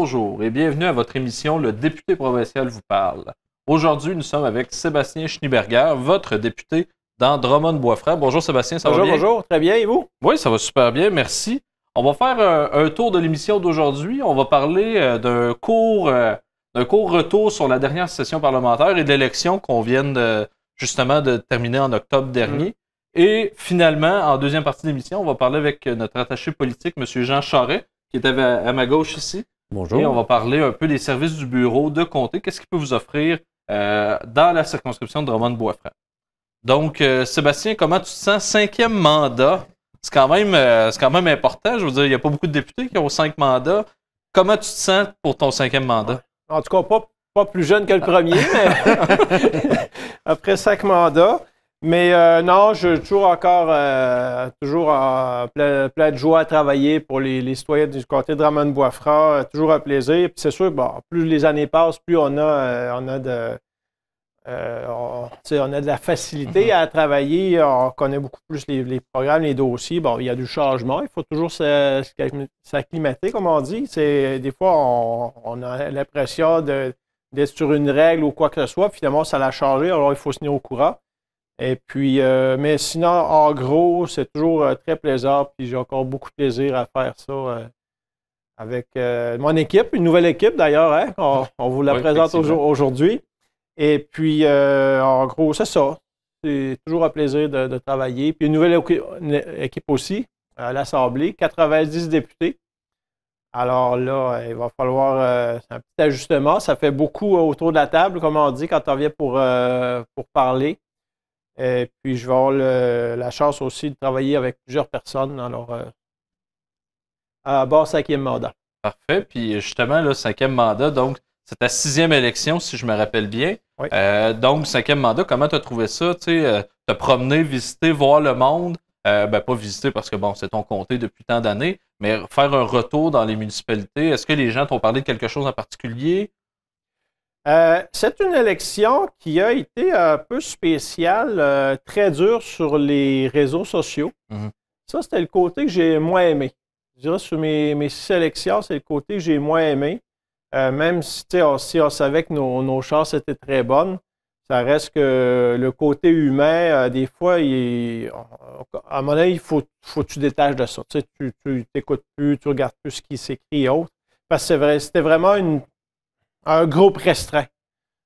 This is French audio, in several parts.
Bonjour et bienvenue à votre émission Le député provincial vous parle. Aujourd'hui, nous sommes avec Sébastien Schneeberger, votre député dans Drummond-Boisfray. Bonjour Sébastien, ça va bien? Bonjour, bonjour. très bien, et vous? Oui, ça va super bien, merci. On va faire un, tour de l'émission d'aujourd'hui. On va parler euh, d'un court, euh, court retour sur la dernière session parlementaire et de l'élection qu'on vient justement de terminer en octobre dernier. Mm. Et finalement, en deuxième partie de l'émission, on va parler avec notre attaché politique, M. Jean Charret, qui est à ma gauche ici. Bonjour. on va parler un peu des services du bureau de comté. Qu'est-ce qu'il peut vous offrir euh, dans la circonscription de de boisfranc Donc, euh, Sébastien, comment tu te sens? Cinquième mandat, c'est quand, même, euh, quand même important. Je veux dire, il n'y a pas beaucoup de députés qui ont cinq mandats. Comment tu te sens pour ton cinquième mandat? En tout cas, pas, pas plus jeune que le premier, après cinq mandats. Mais euh, non, je suis toujours encore euh, toujours plein, de joie à travailler pour les, les citoyens du côté de Ramon franc euh, toujours un plaisir. c'est sûr, plus les années passent, plus on a, on a de. On, a de la facilité mhm. à travailler, on connaît beaucoup plus les, programmes, les dossiers. Bon, il y a du changement, il faut toujours s'acclimater, comme on dit. Des fois, on, on a l'impression d'être sur une règle ou quoi que ce soit. Finalement, ça l'a changé, alors il faut se tenir au courant. Et puis, euh, mais sinon, en gros, c'est toujours euh, très plaisant. Puis j'ai encore beaucoup de plaisir à faire ça euh, avec mon équipe, une nouvelle équipe d'ailleurs. Hein, on, vous la présente aujourd'hui. Et puis, en gros, c'est ça. C'est toujours un plaisir de, travailler. Puis une nouvelle équipe aussi à l'Assemblée, 90 députés. Alors là, il va falloir un petit ajustement. Ça fait beaucoup autour de la table, comme on dit, quand on vient pour parler. Et euh, puis, je vais avoir la chance aussi de travailler avec plusieurs personnes. Alors, euh, à bord, cinquième mandat. Parfait. Puis, justement, le cinquième mandat, donc, c'est ta sixième élection, si je me rappelle bien. Euh, donc, cinquième mandat, comment tu as trouvé ça? Tu sais, te promener, visiter, voir le monde. ben, pas visiter parce que, bon, c'est ton comté depuis tant d'années, mais faire un retour dans les municipalités. Est-ce que les gens t'ont parlé de quelque chose en particulier? Euh, c'est une élection qui a été un peu spéciale, euh, très dure sur les réseaux sociaux. Mhm. Ça, c'était le côté que j'ai moins aimé. Je dirais sur mes, mes six élections, c'est le côté que j'ai moins aimé. Euh, même si on, savait que nos, chances étaient très bonnes, ça reste que le côté humain, des fois, il, à mon avis, il faut, que tu détaches de ça. tu t'écoutes plus, tu regardes plus ce qui s'écrit et autres. Parce que c'était vraiment une un groupe restreint.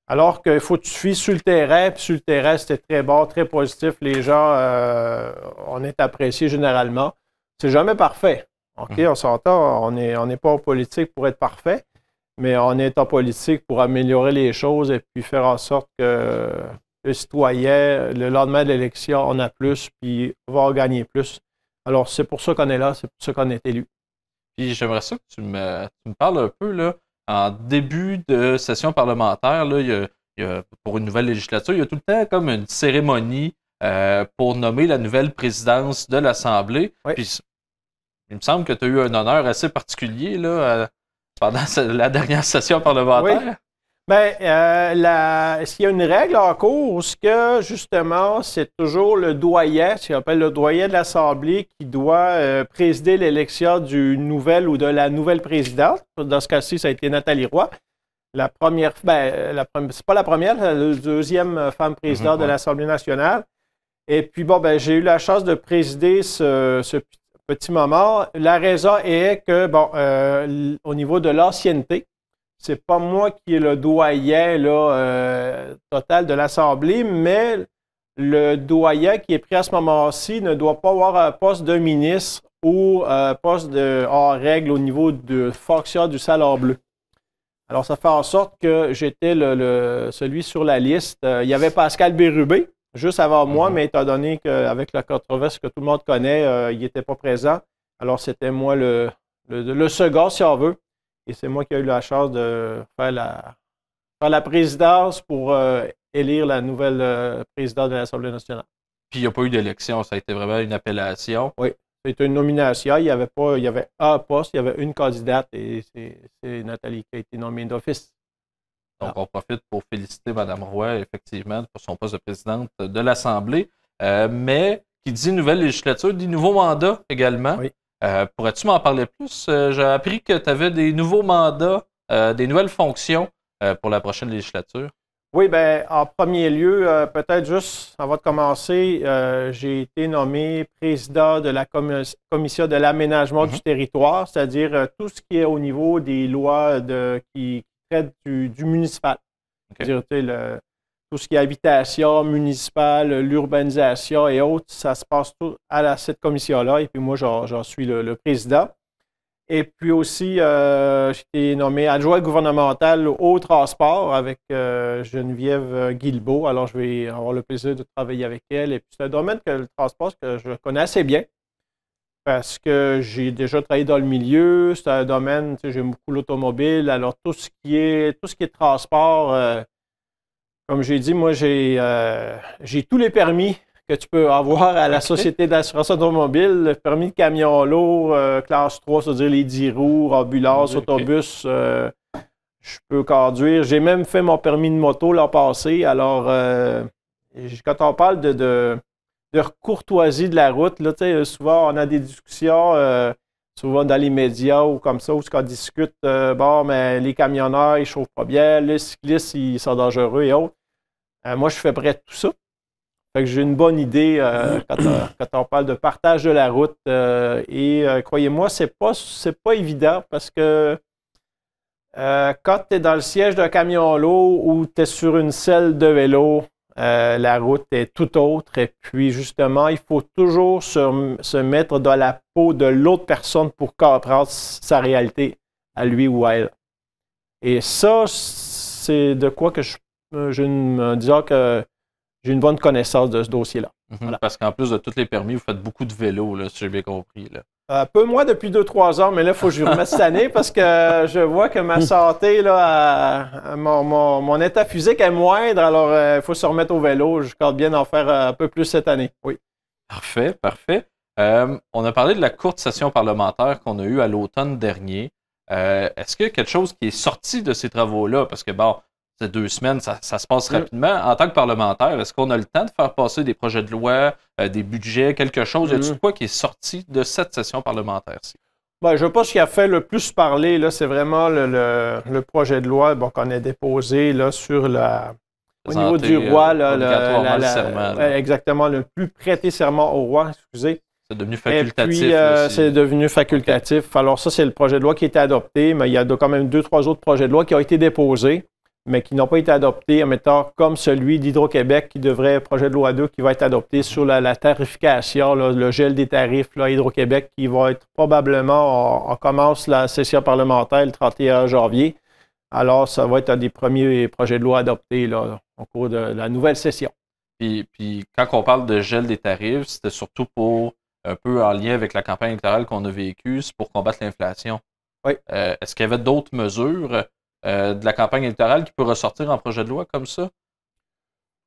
Alors qu'il faut que tu suis sur le terrain, puis sur le terrain, c'était très bon, très positif. Les gens, euh, on est apprécié généralement. C'est jamais parfait. OK, mm. on s'entend, on n'est on pas en politique pour être parfait, mais on est en politique pour améliorer les choses et puis faire en sorte que le citoyen, le lendemain de l'élection, on a plus, puis va en gagner plus. Alors, c'est pour ça qu'on est là, c'est pour ça qu'on est élu. Puis j'aimerais ça que tu me, tu me, parles un peu là, en début de session parlementaire, pour une nouvelle législature, il y a tout le temps comme une cérémonie euh, pour nommer la nouvelle présidence de l'Assemblée. il me semble que tu as eu un honneur assez particulier là, euh, pendant la dernière session parlementaire. Oui. Bien, euh, est-ce y a une règle en cours que, justement, c'est toujours le doyen, ce qu'on appelle le doyen de l'Assemblée, qui doit euh, présider l'élection du nouvel ou de la nouvelle présidente? Dans ce cas-ci, ça a été Nathalie Roy. La première, ben, euh, la, c'est pas la première, c'est la deuxième femme présidente de mhm. l'Assemblée nationale. Et puis, bon, ben, j'ai eu la chance de présider ce, petit moment. La raison est que, bon, euh, au niveau de l'ancienneté, c'est pas moi qui est le doyen euh, total de l'Assemblée, mais le doyen qui est pris à ce moment-ci ne doit pas avoir un poste de ministre ou un euh, poste de hors règle au niveau de fonctionnaire du salaire bleu. Alors, ça fait en sorte que j'étais celui sur la liste. Euh, il y avait Pascal Bérubé, juste avant moi, mhm. mais étant donné qu'avec la controverse que tout le monde connaît, il n'était pas présent. Alors, c'était moi le second, si on veut. Et c'est moi qui ai eu la chance de faire la, faire la présidence pour euh, élire la nouvelle euh, présidente de l'Assemblée nationale. Puis il n'y a pas eu d'élection, ça a été vraiment une appellation. Oui, c'était une nomination. Il y avait pas, il y avait un poste, il y avait une candidate et c'est Nathalie qui a été nommée d'office. Donc, ah. on profite pour féliciter Mme Roy, effectivement, pour son poste de présidente de l'Assemblée. Euh, mais qui dit nouvelle législature, dit nouveau mandat également. Oui. Euh, pourrais-tu m'en parler plus? Euh, j'ai appris que tu avais des nouveaux mandats, euh, des nouvelles fonctions pour la prochaine législature. Oui, bien, en premier lieu, peut-être juste avant de commencer, j'ai été nommé président de la commission de l'aménagement du mhm. territoire, c'est-à-dire tout ce qui est au niveau des lois de, qui traitent du, municipal. le, tout ce qui est habitation, municipale, l'urbanisation et autres, ça se passe tout à cette commission-là. Et puis moi, j'en suis le, président. Et puis aussi, euh, j'ai été nommé adjoint gouvernemental au transport avec euh, Geneviève euh, Guilbeault. Alors, je vais avoir le plaisir de travailler avec elle. Et puis, c'est un domaine que le transport, que je connais assez bien parce que j'ai déjà travaillé dans le milieu. C'est un domaine, tu sais, j'aime beaucoup l'automobile. Alors, tout ce qui est, tout ce qui est transport, comme j'ai dit, moi, euh, j'ai tous les permis que tu peux avoir à la Société d'assurance automobile, Le permis de camion lourd, euh, classe 3, c'est-à-dire les 10 roues, ambulance, autobus. Euh, je peux conduire. J'ai même fait mon permis de moto l'an passé. Alors, quand on parle de, de, de, courtoisie de la route, là, souvent on a des discussions, souvent dans les médias ou comme ça, où on discute, bon, mais les camionneurs, ils chauffent pas bien, les cyclistes, ils sont dangereux et autres. Euh, moi, je fais près de tout ça. j'ai une bonne idée euh, quand, on parle de partage de la route. Euh, et croyez-moi, c'est pas, pas évident parce que quand tu es dans le siège d'un camion l'eau ou tu es sur une selle de vélo, la route est tout autre. Et puis, justement, il faut toujours se, se mettre dans la peau de l'autre personne pour comprendre sa réalité à lui ou à elle. Et ça, c'est de quoi que je euh, je me disais que j'ai une bonne connaissance de ce dossier-là. Mhm. Parce qu'en plus de tous les permis, vous faites beaucoup de vélo, là, si j'ai bien compris. Là. Euh, peu moins depuis 2-3 ans, mais là, il faut que je remette cette année parce que je vois que ma santé, là, mon, état physique est moindre, alors euh, il faut se remettre au vélo. Je compte bien en faire un peu plus cette année. Oui. Parfait, parfait. on a parlé de la courte session parlementaire qu'on a eue à l'automne dernier. Est-ce que quelque chose qui est sorti de ces travaux-là? Parce que, bon, ces deux semaines, ça, se passe mm. rapidement. En tant que parlementaire, est-ce qu'on a le temps de faire passer des projets de loi, euh, des budgets, quelque chose? de Y a mm. quoi qui est sorti de cette session parlementaire-ci? Ben, je pense qui a fait le plus parler, là, c'est vraiment le, projet de loi qu'on a déposé là, sur la. Au niveau du roi, exactement, le plus prêté serment au roi, excusez. C'est devenu facultatif. Euh, c'est devenu facultatif. Alors, ça, c'est le projet de loi qui a été adopté, mais il y a quand même deux, trois autres projets de loi qui ont été déposés mais qui n'ont pas été adoptés, en mettant comme celui d'Hydro-Québec qui devrait, projet de loi 2, qui va être adopté sur la, tarification, le gel des tarifs, Hydro-Québec, qui va être probablement, on, commence la session parlementaire le 31 janvier. Alors, ça va être un des premiers projets de loi adoptés là, au cours de la nouvelle session. Puis, puis quand on parle de gel des tarifs, c'était surtout pour, un peu en lien avec la campagne électorale qu'on a vécue, c'est pour combattre l'inflation. Oui. Euh, est-ce qu'il y avait d'autres mesures? Euh, de la campagne électorale qui peut ressortir en projet de loi comme ça?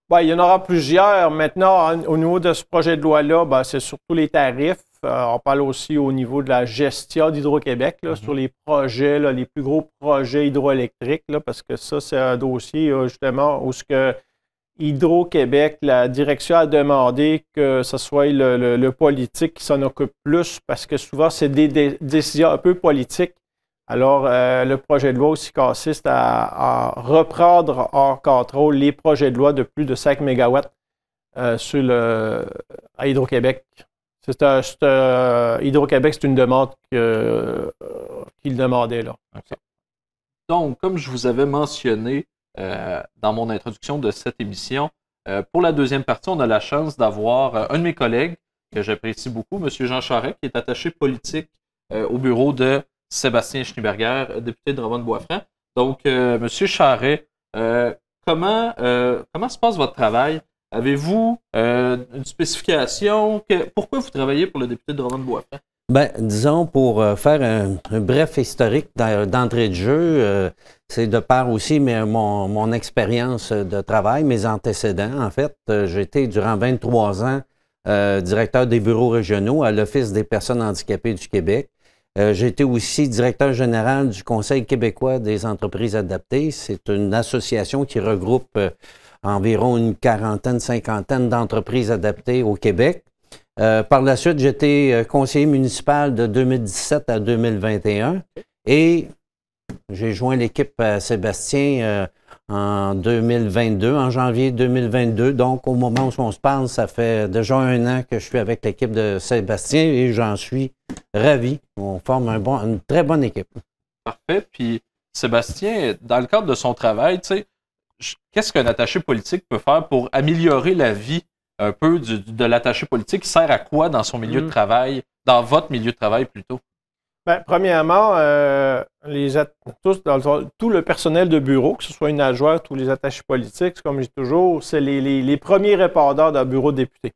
Ben, il y en aura plusieurs. Maintenant, au niveau de ce projet de loi-là, ben, c'est surtout les tarifs. Euh, on parle aussi au niveau de la gestion d'Hydro-Québec mhm. sur les projets, les plus gros projets hydroélectriques, là, parce que ça, c'est un dossier euh, justement où ce que Hydro-Québec, la direction a demandé que ce soit le, politique qui s'en occupe plus, parce que souvent, c'est des décisions un peu politiques alors, euh, le projet de loi aussi consiste à, reprendre hors contrôle les projets de loi de plus de 5 MW euh, sur à Hydro-Québec. un. Hydro-Québec, c'est une demande euh, qu'il demandait. Là. Donc, comme je vous avais mentionné dans mon introduction de cette émission, pour la deuxième partie, on a la chance d'avoir un de mes collègues que j'apprécie beaucoup, M. Jean Charrette, qui est attaché politique au bureau de Sébastien Schneeberger, député de bois boisfranc Donc, M. Euh, Monsieur Charret, euh, comment, euh, comment se passe votre travail? Avez-vous une spécification? pourquoi vous travaillez pour le député de bois boisfranc Ben, disons, pour faire un, bref historique d'entrée de jeu, c'est de part aussi mais mon, mon expérience de travail, mes antécédents. En fait, j'ai été durant 23 ans directeur des bureaux régionaux à l'Office des personnes handicapées du Québec. Euh, j'ai été aussi directeur général du Conseil québécois des entreprises adaptées. C'est une association qui regroupe euh, environ une quarantaine, cinquantaine d'entreprises adaptées au Québec. Euh, par la suite, j'étais conseiller municipal de 2017 à 2021 et j'ai joint l'équipe Sébastien en 2022, en janvier 2022. Donc, au moment où on se parle, ça fait déjà un an que je suis avec l'équipe de Sébastien et j'en suis ravi. On forme une très bonne équipe. Parfait. Puis, Sébastien, dans le cadre de son travail, qu'est-ce qu'un attaché politique peut faire pour améliorer la vie un peu de l'attaché politique? Il sert à quoi dans son milieu de hmm. travail, dans votre milieu de travail plutôt? Bien, premièrement, euh, les tous, tout le personnel de bureau, que ce soit une adjointe ou les attachés politiques, comme je dis toujours, c'est les, premiers répondeurs d'un bureau de député.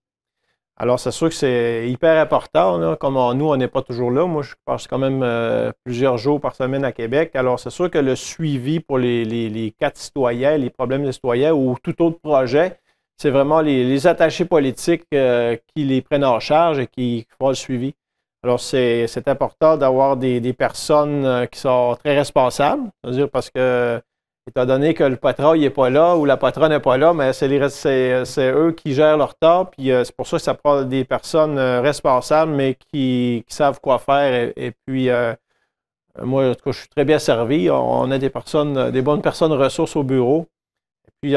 Alors, c'est sûr que c'est hyper important. comme nous, on n'est pas toujours là. Moi, je passe quand même euh, plusieurs jours par semaine à Québec. Alors, c'est sûr que le suivi pour les, quatre citoyens, les problèmes des citoyens ou tout autre projet, c'est vraiment les, attachés politiques euh, qui les prennent en charge et qui font le suivi. Alors, c'est important d'avoir des, personnes euh, qui sont très responsables, c'est-à-dire parce que, étant donné que le patron n'est pas là ou la patronne n'est pas là, mais c'est eux qui gèrent leur temps, puis euh, c'est pour ça que ça prend des personnes euh, responsables, mais qui, savent quoi faire. Et, puis, moi, je suis très bien servi. On a des personnes, des bonnes personnes ressources au bureau puis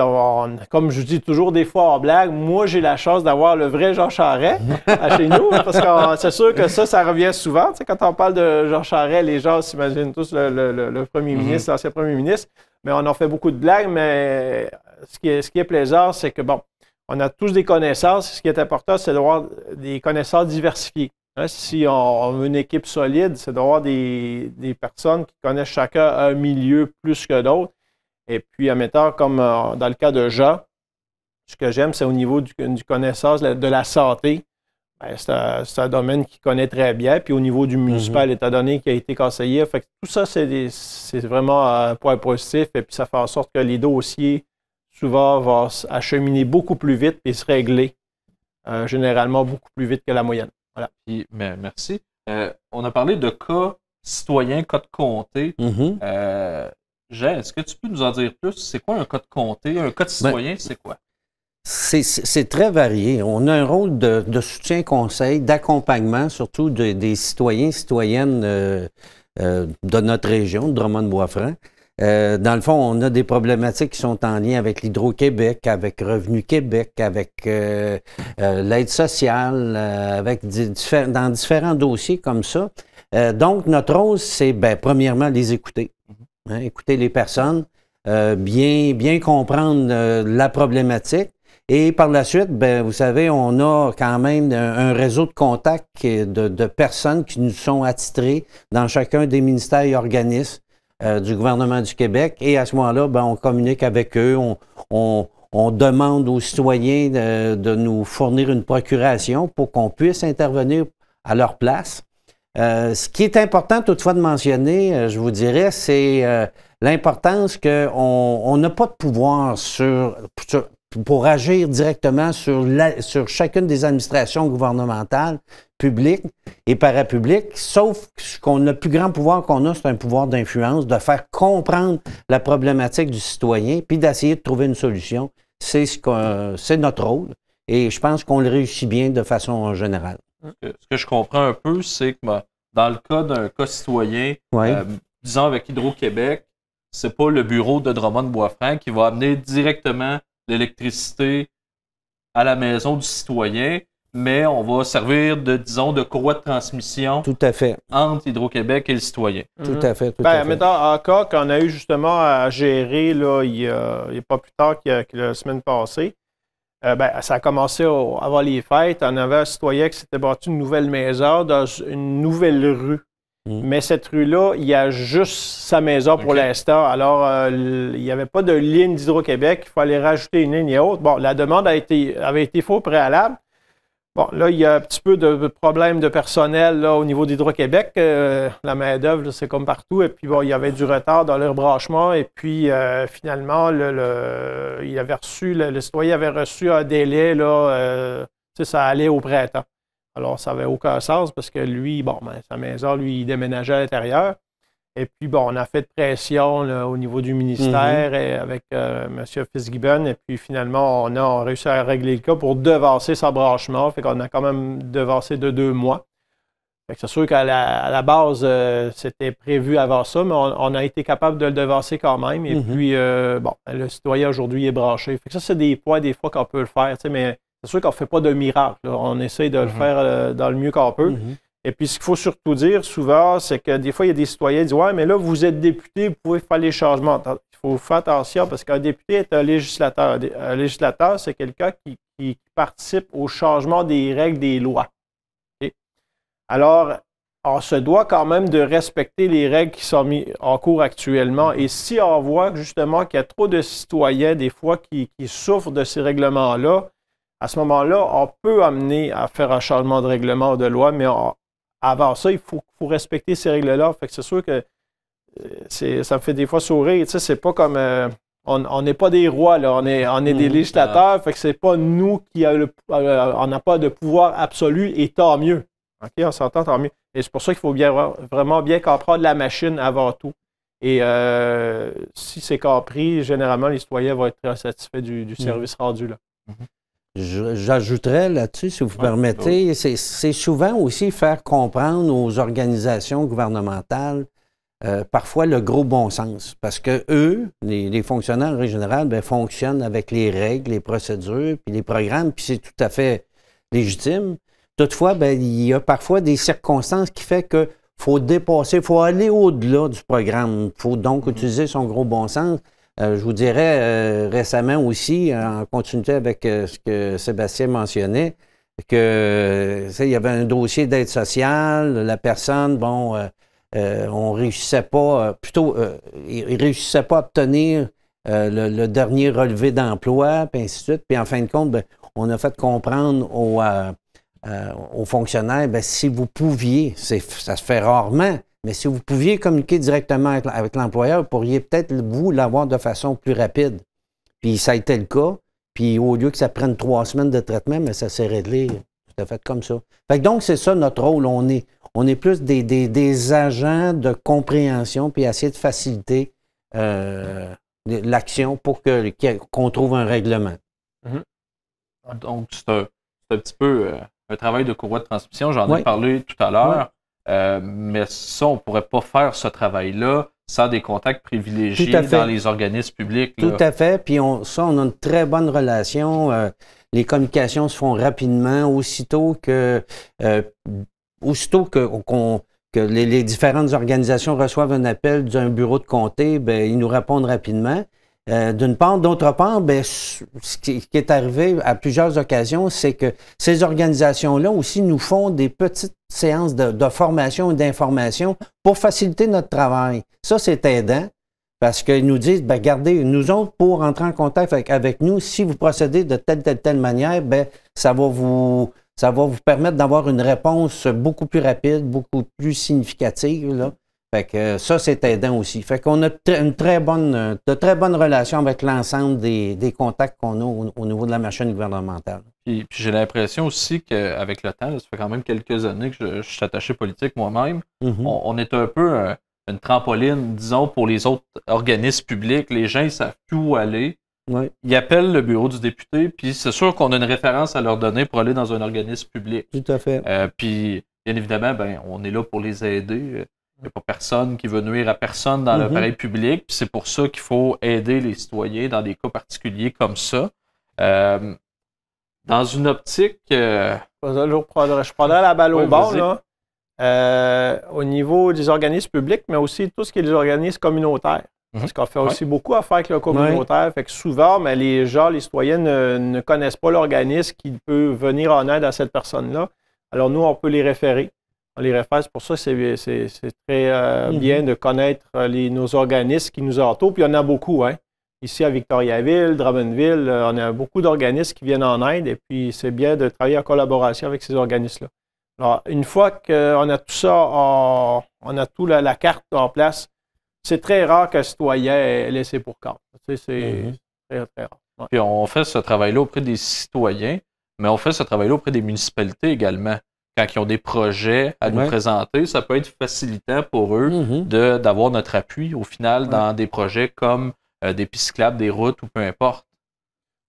comme je dis toujours des fois en blague, moi j'ai la chance d'avoir le vrai Jean Charret à chez nous, parce que c'est sûr que ça, ça revient souvent. quand on parle de Jean Charret, les gens s'imaginent tous le, premier mhm. ministre, l'ancien premier ministre, mais on en fait beaucoup de blagues, mais ce qui est, plaisant, c'est que bon, on a tous des connaissances. Ce qui est important, c'est d'avoir des connaissances diversifiées. Hein, si on, veut une équipe solide, c'est d'avoir des personnes qui connaissent chacun un milieu plus que d'autres et puis, admettons, comme euh, dans le cas de Jean, ce que j'aime, c'est au niveau du, connaissance de la santé. Ben, c'est un, domaine qu'il connaît très bien. Puis au niveau du municipal, état mhm. étant donné qu'il a été conseillé. fait tout ça, c'est vraiment un point positif. Et puis ça fait en sorte que les dossiers, souvent, vont acheminer beaucoup plus vite et se régler euh, généralement beaucoup plus vite que la moyenne. Voilà. Ben, merci. Euh, on a parlé de cas citoyens, cas de comté. Mhm. Jean, est-ce que tu peux nous en dire plus? C'est quoi un code comté? Un code ben, citoyen, c'est quoi? C'est très varié. On a un rôle de, soutien-conseil, d'accompagnement, surtout des citoyens, et citoyennes euh, euh, de notre région, de Drummond-Bois-Franc. Euh, dans le fond, on a des problématiques qui sont en lien avec l'Hydro-Québec, avec Revenu Québec, avec l'aide sociale, avec dans différents dossiers comme ça. donc, notre rôle, c'est ben, premièrement les écouter. Hein, écouter les personnes, euh, bien, comprendre euh, la problématique. Et par la suite, ben, vous savez, on a quand même un, réseau de contacts de, personnes qui nous sont attitrées dans chacun des ministères et organismes euh, du gouvernement du Québec. Et à ce moment-là, ben, on communique avec eux, on, demande aux citoyens de, nous fournir une procuration pour qu'on puisse intervenir à leur place. Euh, ce qui est important toutefois de mentionner, euh, je vous dirais, c'est euh, l'importance qu'on n'a pas de pouvoir sur, pour agir directement sur, la, sur chacune des administrations gouvernementales, publiques et parapubliques, sauf qu'on le plus grand pouvoir qu'on a, c'est un pouvoir d'influence, de faire comprendre la problématique du citoyen, puis d'essayer de trouver une solution. C'est ce notre rôle et je pense qu'on le réussit bien de façon générale. Ce que, je comprends un peu, c'est que ben, dans le cas d'un cas citoyen, euh, disons avec Hydro-Québec, c'est pas le bureau de Drummond-Boisfranc qui va amener directement l'électricité à la maison du citoyen, mais on va servir de, disons, de courroie de transmission tout à fait. entre Hydro-Québec et le citoyen. Tout à mhm. fait. Tout ben, en cas qu'on a eu justement à gérer, là, il n'y a, pas plus tard que la semaine passée, euh, ben, ça a commencé au, avant les fêtes. On avait un citoyen qui s'était bâti une nouvelle maison dans une nouvelle rue. Mm. Mais cette rue-là, il y a juste sa maison pour l'instant. Alors, euh, il n'y avait pas de ligne d'Hydro-Québec. Il fallait rajouter une ligne et autre. Bon, la demande a été, avait été faux préalable. Bon, là, il y a un petit peu de problème de personnel au niveau d'Hydro-Québec. Euh, la main-d'œuvre, c'est comme partout. Et puis, bon, il y avait du retard dans le branchement. Et puis, euh, finalement, le, il avait reçu, le, citoyen avait reçu un délai. Là, euh, ça allait au printemps. Alors, ça n'avait aucun sens parce que lui, bon, ben, sa maison, lui, il déménageait à l'intérieur. Et puis, bon, on a fait pression au niveau du ministère mhm. avec euh, M. Fitzgibbon. Et puis, finalement, on a, réussi à régler le cas pour devancer son branchement. Fait qu'on a quand même devancé de deux mois. c'est sûr qu'à la, base, euh, c'était prévu avant ça, mais on, a été capable de le devancer quand même. Et mhm. puis, euh, bon, ben, le citoyen aujourd'hui est branché. Fait ça, c'est des fois, des fois, qu'on peut le faire. Mais c'est sûr qu'on ne fait pas de miracle. On essaie de le mhm. faire dans le mieux qu'on peut. Et puis, ce qu'il faut surtout dire souvent, c'est que des fois, il y a des citoyens qui disent Ouais, mais là, vous êtes député, vous pouvez faire les changements. Il faut faire attention parce qu'un député est un législateur. Un législateur, c'est quelqu'un qui, participe au changement des règles des lois. Alors, on se doit quand même de respecter les règles qui sont mises en cours actuellement. Et si on voit justement qu'il y a trop de citoyens, des fois, qui, qui souffrent de ces règlements-là, à ce moment-là, on peut amener à faire un changement de règlement ou de loi, mais on, avant ça, il faut, respecter ces règles-là. Fait que c'est sûr que euh, ça me fait des fois sourire. Tu c'est pas comme. Euh, on n'est pas des rois, là. On est, des mmh, législateurs. Ah. Fait que c'est pas nous qui a euh, on n'a pas de pouvoir absolu et tant mieux. OK, on s'entend tant mieux. Et c'est pour ça qu'il faut bien, vraiment bien comprendre la machine avant tout. Et si c'est compris, généralement, les citoyens vont être très satisfaits du, mmh. service rendu là. Mmh. J'ajouterais là-dessus, si vous permettez, c'est souvent aussi faire comprendre aux organisations gouvernementales euh, parfois le gros bon sens. Parce que eux, les, fonctionnaires en général, ben, fonctionnent avec les règles, les procédures, puis les programmes, puis c'est tout à fait légitime. Toutefois, ben, il y a parfois des circonstances qui font que faut dépasser, faut aller au-delà du programme. faut donc mm-hmm. utiliser son gros bon sens. Euh, je vous dirais euh, récemment aussi, en continuité avec euh, ce que Sébastien mentionnait, qu'il y avait un dossier d'aide sociale, la personne, bon, on on réussissait pas, plutôt, il ne réussissait pas à obtenir le, dernier relevé d'emploi, puis ainsi de suite. Puis en fin de compte, ben, on a fait comprendre aux, fonctionnaires, ben, si vous pouviez, ça se fait rarement, mais si vous pouviez communiquer directement avec, l'employeur, vous pourriez peut-être, vous, l'avoir de façon plus rapide. Puis ça a été le cas. Puis au lieu que ça prenne trois semaines de traitement, mais ça s'est réglé tout à fait comme ça. donc, c'est ça notre rôle. On est, on est plus des, des, agents de compréhension, puis essayer de faciliter euh, l'action pour que, qu'on trouve un règlement. Mm-hmm. Ah, donc, c'est un, petit peu euh, un travail de courroie de transmission. J'en ai parlé tout à l'heure. Euh, mais ça, on ne pourrait pas faire ce travail-là sans des contacts privilégiés dans les organismes publics. Tout à fait. Puis on, ça, on a une très bonne relation. Euh, les communications se font rapidement, aussitôt que, euh, aussitôt que, les, différentes organisations reçoivent un appel d'un bureau de comté, ben, ils nous répondent rapidement. Euh, d'une part. D'autre part, ben, ce qui est arrivé à plusieurs occasions, c'est que ces organisations-là aussi nous font des petites séances de, formation et d'information pour faciliter notre travail. Ça, c'est aidant. Parce qu'ils nous disent, ben, regardez, nous autres, pour entrer en contact avec, avec, nous, si vous procédez de telle, telle, telle manière, ben, ça va vous, ça va vous permettre d'avoir une réponse beaucoup plus rapide, beaucoup plus significative. Là. Fait que euh, ça, c'est aidant aussi. Fait qu'on a une très bonne, euh, de très bonnes relations avec l'ensemble des, contacts qu'on a au, niveau de la machine gouvernementale. Puis, j'ai l'impression aussi qu'avec le temps, ça fait quand même quelques années que je, suis attaché politique moi-même, mm-hmm. on, est un peu euh, une trampoline, disons, pour les autres organismes publics. Les gens, ils savent plus où aller. Ils appellent le bureau du député, puis c'est sûr qu'on a une référence à leur donner pour aller dans un organisme public. Tout à fait. puis, bien évidemment, ben, on est là pour les aider. Il n'y a pas personne qui veut nuire à personne dans mhm. l'appareil public. C'est pour ça qu'il faut aider les citoyens dans des cas particuliers comme ça. Euh, dans une optique. Euh, je prendrais la balle au bord, là. Euh, au niveau des organismes publics, mais aussi tout ce qui est les organismes communautaires. Mhm. Parce qu'on fait aussi beaucoup affaire avec le communautaire. Fait que souvent, mais ben, les gens, les citoyens ne connaissent pas l'organisme qui peut venir en aide à cette personne-là. Alors nous, on peut les référer on les réfère. pour ça que c'est très euh, mhm. bien de connaître euh, nos organismes qui nous entourent. Puis il y en a beaucoup. Hein. Ici, à Victoriaville, Drummondville, euh, on a beaucoup d'organismes qui viennent en aide. Et puis, c'est bien de travailler en collaboration avec ces organismes-là. Alors, une fois qu'on a tout ça, on a tout la, carte en place, c'est très rare qu'un citoyen ait laissé pour compte. c'est mhm. très, très rare. Puis on fait ce travail-là auprès des citoyens, mais on fait ce travail-là auprès des municipalités également quand ils ont des projets à nous présenter, ça peut être facilitant pour eux mm-hmm. d'avoir notre appui au final dans des projets comme euh, des pistes cyclables, des routes ou peu importe.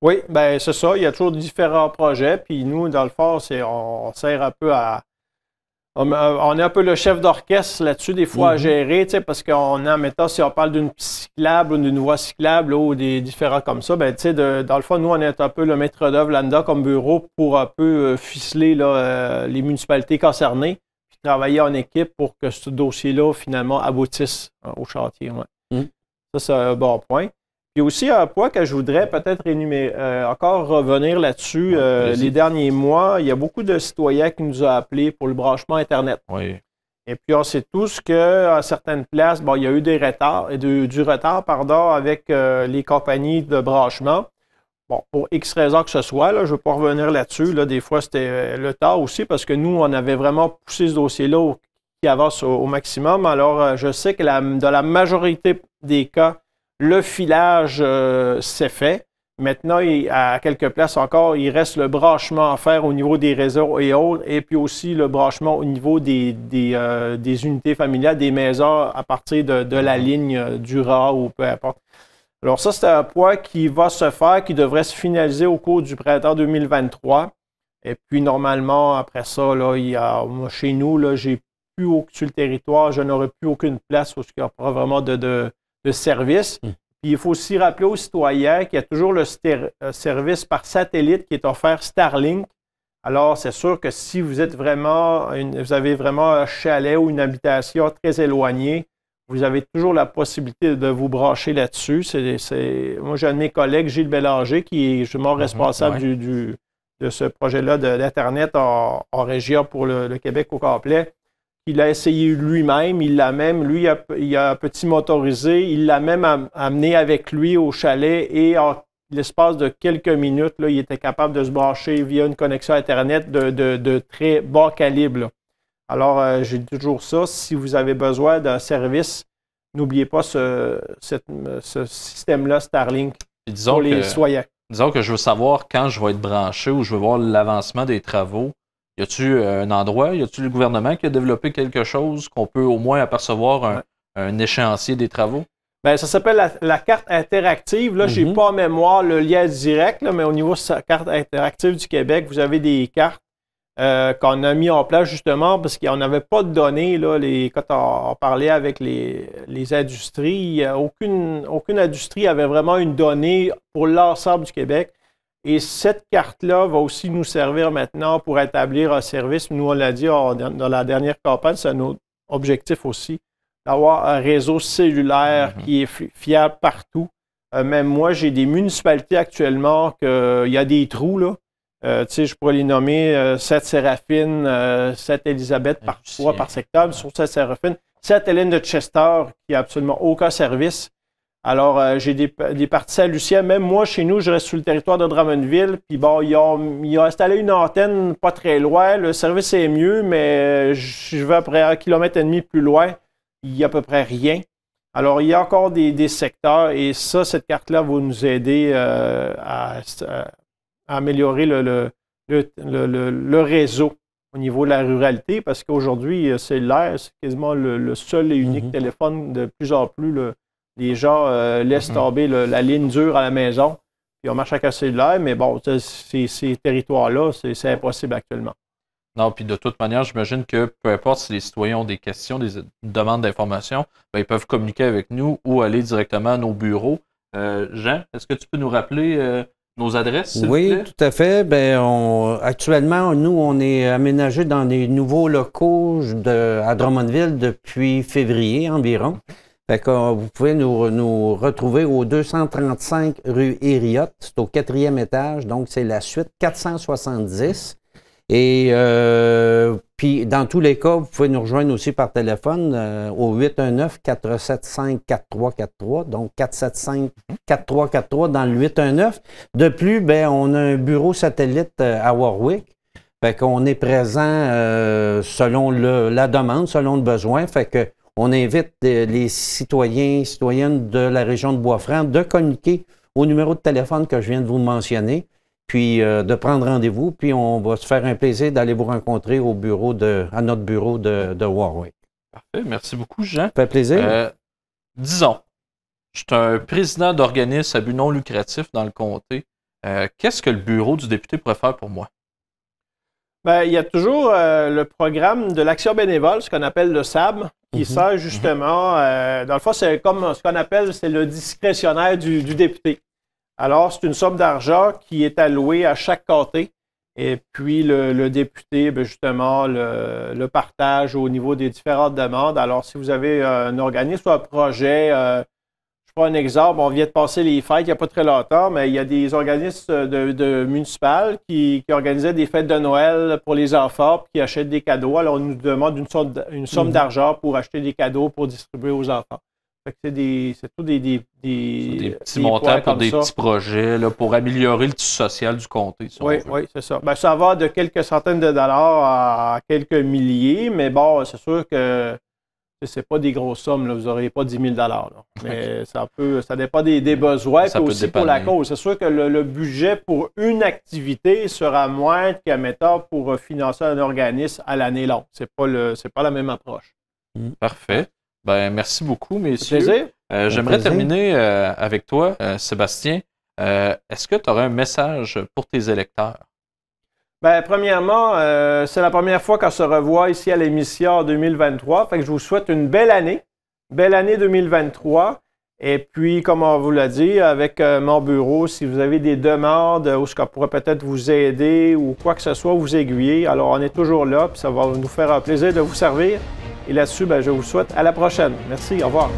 Oui, ben c'est ça. Il y a toujours différents projets. Puis nous, dans le fond, on sert un peu à, euh, on, est un peu le chef d'orchestre là-dessus, des fois, à mhm. gérer, parce qu'on est en mettons, si on parle d'une cyclable ou d'une voie cyclable ou des différents comme ça, ben, dans le fond, nous, on est un peu le maître d'œuvre là comme bureau pour un peu euh, ficeler euh, les municipalités concernées, puis travailler en équipe pour que ce dossier-là, finalement, aboutisse au chantier. Mhm. Ça, c'est un bon point. Puis aussi un point que je voudrais peut-être énumérer, euh, encore revenir là-dessus. Euh, les derniers mois, il y a beaucoup de citoyens qui nous ont appelés pour le branchement Internet. Oui. Et puis on sait tous qu'à certaines places, bon, il y a eu des retards, du, du retard pardon, avec euh, les compagnies de branchement. Bon, pour X raisons que ce soit, là, je ne veux pas revenir là-dessus. des fois, c'était le tard aussi parce que nous, on avait vraiment poussé ce dossier-là qui avance au, maximum. Alors, je sais que dans la majorité des cas, le filage euh, s'est fait. Maintenant, il, à quelques places encore, il reste le branchement à faire au niveau des réseaux et autres, et puis aussi le branchement au niveau des, euh, des, unités familiales, des maisons à partir de, la ligne du ou peu importe. Alors ça, c'est un point qui va se faire, qui devrait se finaliser au cours du printemps 2023. Et puis normalement, après ça, là, chez nous, là, j'ai plus sur le territoire, je n'aurai plus aucune place où il n'y aura pas vraiment de, de service. Mm. Puis il faut aussi rappeler aux citoyens qu'il y a toujours le euh, service par satellite qui est offert Starlink. Alors, c'est sûr que si vous êtes vraiment, vous avez vraiment un chalet ou une habitation très éloignée, vous avez toujours la possibilité de vous brancher là-dessus. C'est, moi, j'ai un de mes collègues, Gilles Bélanger, qui est justement mhm, responsable du, de ce projet-là d'Internet en, en, région pour le Québec au complet il a essayé lui-même, il l'a même, lui, il a, un petit motorisé, il l'a même amené avec lui au chalet et en l'espace de quelques minutes, là, il était capable de se brancher via une connexion Internet de, très bas calibre. Alors, euh, j'ai toujours ça. Si vous avez besoin d'un service, n'oubliez pas ce, système-là, Starlink, pour les que, Disons que je veux savoir quand je vais être branché ou je veux voir l'avancement des travaux y a-tu euh, un endroit, y a-tu le gouvernement qui a développé quelque chose qu'on peut au moins apercevoir un, échéancier des travaux? Bien, ça s'appelle la, carte interactive. Là, j'ai mhm. pas en mémoire le lien direct, mais au niveau de la carte interactive du Québec, vous avez des cartes euh, qu'on a mis en place justement parce qu'on n'avait pas de données. quand on, parlait avec les, les industries, aucune, aucune industrie avait vraiment une donnée pour l'ensemble du Québec. Et cette carte-là va aussi nous servir maintenant pour établir un service. Nous, on l'a dit dans la dernière campagne, c'est notre objectif aussi, d'avoir un réseau cellulaire mhm. qui est fiable partout. Euh, même moi, j'ai des municipalités actuellement qu'il y a des trous, là. Euh, je pourrais les nommer euh, sainte Séraphine, sainte Élisabeth par, par secteur, sur sainte Séraphine, sainte Hélène de Chester, qui n'a absolument aucun service. Alors, euh, j'ai des, des, parties à Lucien. Même moi, chez nous, je reste sur le territoire de Drummondville. Puis bon, ils ont, installé une antenne pas très loin. Le service est mieux, mais euh, je vais à peu près un kilomètre et demi plus loin. Il n'y a à peu près rien. Alors, il y a encore des, secteurs et ça, cette carte-là va nous aider euh, à, améliorer le, réseau au niveau de la ruralité parce qu'aujourd'hui, c'est l'air, c'est quasiment le, seul et unique mhm. téléphone de plus en plus. le les gens euh, laissent mm-hmm. tomber la ligne dure à la maison, puis on marche à casser de l'air, mais bon, ces, territoires-là, c'est impossible actuellement. Non, puis de toute manière, j'imagine que peu importe si les citoyens ont des questions, des demandes d'informations, ben, ils peuvent communiquer avec nous ou aller directement à nos bureaux. Euh, Jean, est-ce que tu peux nous rappeler euh, nos adresses? Oui, tout à fait. Ben, actuellement, nous, on est aménagé dans des nouveaux locaux de, à Drummondville depuis février environ. Fait que euh, vous pouvez nous, retrouver au 235 rue Ériot. C'est au quatrième étage, donc c'est la suite 470. Et euh, puis, dans tous les cas, vous pouvez nous rejoindre aussi par téléphone euh, au 819-475-4343, donc 475-4343 dans le 819. De plus, ben, on a un bureau satellite à Warwick. Fait qu'on est présent selon la demande, selon le besoin. Fait que on invite euh, les citoyens, et citoyennes de la région de Bois-Franc de communiquer au numéro de téléphone que je viens de vous mentionner, puis euh, de prendre rendez-vous, puis on va se faire un plaisir d'aller vous rencontrer au bureau de, à notre bureau de, Warwick. Parfait, merci beaucoup, Jean. Ça fait plaisir. Euh, disons, je suis un président d'organisme à but non lucratif dans le comté. Qu'est-ce que le bureau du député pourrait faire pour moi? Bien, il y a toujours euh, le programme de l'action bénévole, ce qu'on appelle le SAB, qui mhm. sert justement, mhm. euh, dans le fond, c'est comme ce qu'on appelle, c'est le discrétionnaire du, député. Alors, c'est une somme d'argent qui est allouée à chaque côté. Et puis, le, député, ben, justement, le, partage au niveau des différentes demandes. Alors, si vous avez euh, un organisme ou un projet prends un exemple, on vient de passer les fêtes il n'y a pas très longtemps, mais il y a des organismes de, municipales qui, organisaient des fêtes de Noël pour les enfants, puis qui achètent des cadeaux. Alors, on nous demande une, somme, mhm. d'argent pour acheter des cadeaux pour distribuer aux enfants. C'est tout des, des, des, petits montants pour des petits projets, pour améliorer le social du comté. oui, oui c'est ça. Ben, ça va de quelques centaines de dollars à quelques milliers, mais bon, c'est sûr que ce n'est pas des grosses sommes, là. vous n'aurez pas 10 000 Mais ça, peut, ça dépend des, besoins, ça aussi pour la cause. C'est sûr que le, budget pour une activité sera moindre qu'à mettre pour euh, financer un organisme à l'année longue. Ce n'est pas, pas la même approche. Hmm. Parfait. Ben, merci beaucoup, messieurs. Euh, j'aimerais terminer euh, avec toi, Sébastien. Est-ce que tu aurais un message pour tes électeurs? Bien, premièrement, euh, c'est la première fois qu'on se revoit ici à l'émission 2023. Fait que je vous souhaite une belle année. Belle année 2023. Et puis, comme on vous l'a dit, avec euh, mon bureau, si vous avez des demandes euh, ou ce qu'on pourrait peut-être vous aider ou quoi que ce soit, vous aiguiller. Alors, on est toujours là, puis ça va nous faire un plaisir de vous servir. Et là-dessus, ben, je vous souhaite à la prochaine. Merci, au revoir.